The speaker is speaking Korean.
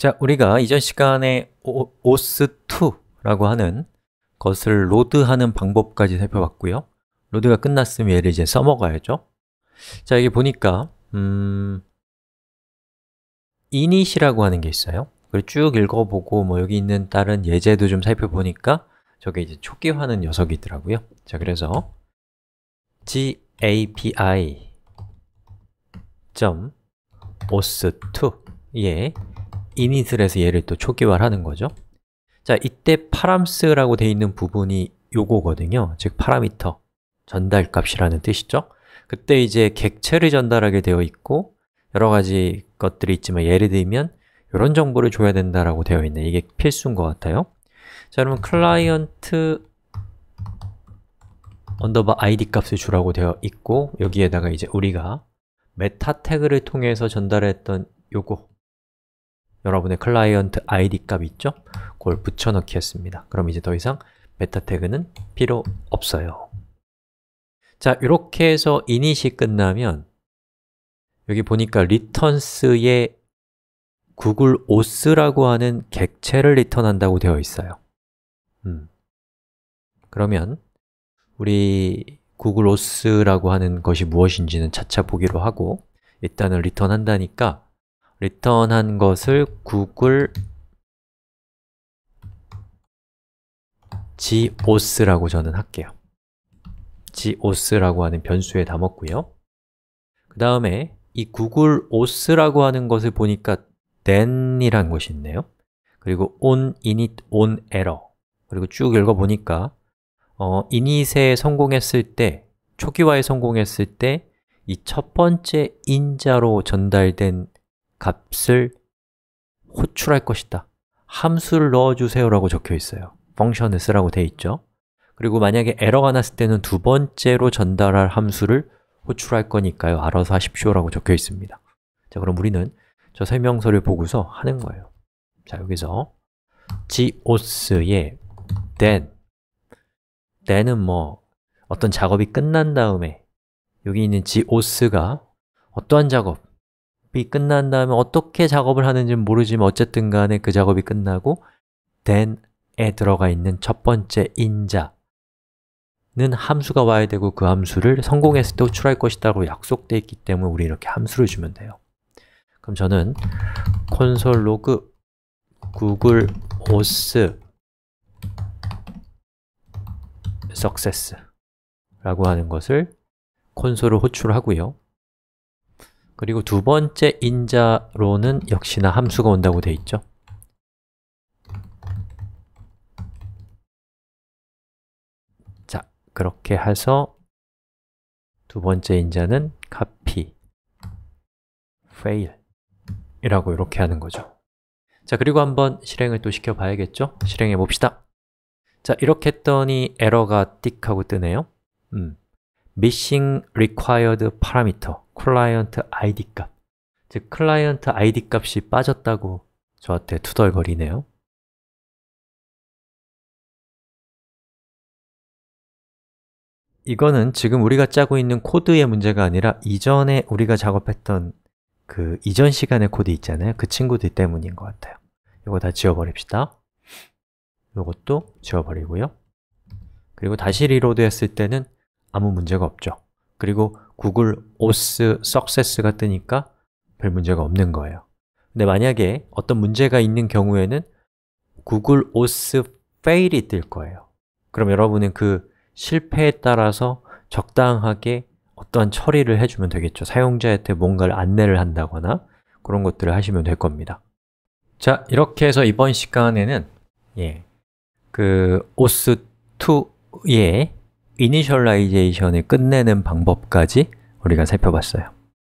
자, 우리가 이전 시간에 os2라고 하는 것을 로드하는 방법까지 살펴봤고요 로드가 끝났으면 얘를 이제 써먹어야죠 자, 여기 보니까 음... init이라고 하는 게 있어요 그리고쭉 읽어보고 뭐 여기 있는 다른 예제도 좀 살펴보니까 저게 이제 초기화하는 녀석이 있더라고요 자, 그래서 gapi.os2에 init을 해서 얘를 또 초기화하는 거죠 자, 이때 파람스라고 되어 있는 부분이 요거거든요 즉 파라미터, 전달값이라는 뜻이죠 그때 이제 객체를 전달하게 되어 있고 여러 가지 것들이 있지만 예를 들면 이런 정보를 줘야 된다라고 되어 있네 이게 필수인 것 같아요 자, 그러면 클라이언트 언더바 id 값을 주라고 되어 있고 여기에다가 이제 우리가 메타 태그를 통해서 전달했던 요거 여러분의 클라이언트 id 값 있죠? 그걸 붙여넣기 했습니다. 그럼 이제 더 이상 메타 태그는 필요 없어요. 자, 이렇게 해서 init이 끝나면 여기 보니까 r e t u r n s 의 구글 os라고 하는 객체를 리턴한다고 되어 있어요. 음. 그러면 우리 구글 os라고 하는 것이 무엇인지는 차차 보기로 하고 일단은 리턴한다니까 리턴한 것을 구글 g o s 라고 저는 할게요. g o s 라고 하는 변수에 담았고요. 그 다음에 이 구글 os라고 하는 것을 보니까 then이란 것이 있네요. 그리고 on init on error 그리고 쭉 읽어보니까 어, init에 성공했을 때 초기화에 성공했을 때 이 첫 번째 인자로 전달된 값을 호출할 것이다 함수를 넣어주세요 라고 적혀 있어요 function을 쓰라고 돼 있죠 그리고 만약에 에러가 났을 때는 두 번째로 전달할 함수를 호출할 거니까요 알아서 하십시오 라고 적혀 있습니다 자 그럼 우리는 저 설명서를 보고서 하는 거예요 자 여기서 g o s 의 then then은 뭐 어떤 작업이 끝난 다음에 여기 있는 g o s 가 어떠한 작업 작업이 끝난 다음에 어떻게 작업을 하는지는 모르지만 어쨌든 간에 그 작업이 끝나고 then에 들어가 있는 첫 번째 인자 는 함수가 와야 되고 그 함수를 성공했을 때 호출할 것이라고약속돼 있기 때문에 우리 이렇게 함수를 주면 돼요 그럼 저는 console.log 콘솔 로그 구글 os success라고 하는 것을 콘솔을 호출하고요 그리고 두 번째 인자로는 역시나 함수가 온다고 되어 있죠. 자, 그렇게 해서 두 번째 인자는 copy, fail 이라고 이렇게 하는 거죠. 자, 그리고 한번 실행을 또 시켜봐야겠죠? 실행해 봅시다. 자, 이렇게 했더니 에러가 띡 하고 뜨네요. 음. missing required parameter 클라이언트 id 값, 즉 클라이언트 id 값이 빠졌다고 저한테 투덜거리네요. 이거는 지금 우리가 짜고 있는 코드의 문제가 아니라 이전에 우리가 작업했던 그 이전 시간의 코드 있잖아요 그 친구들 때문인 것 같아요 이거 다 지워버립시다 이것도 지워버리고요 그리고 다시 리로드 했을 때는 아무 문제가 없죠 그리고 구글 오스 석세스가 뜨니까 별 문제가 없는 거예요 근데 만약에 어떤 문제가 있는 경우에는 구글 오스 페일이뜰 거예요 그럼 여러분은 그 실패에 따라서 적당하게 어떠한 처리를 해주면 되겠죠 사용자한테 뭔가를 안내를 한다거나 그런 것들을 하시면 될 겁니다 자, 이렇게 해서 이번 시간에는 예, 그 OS2의 이니셜라이제이션을 끝내는 방법까지 우리가 살펴봤어요.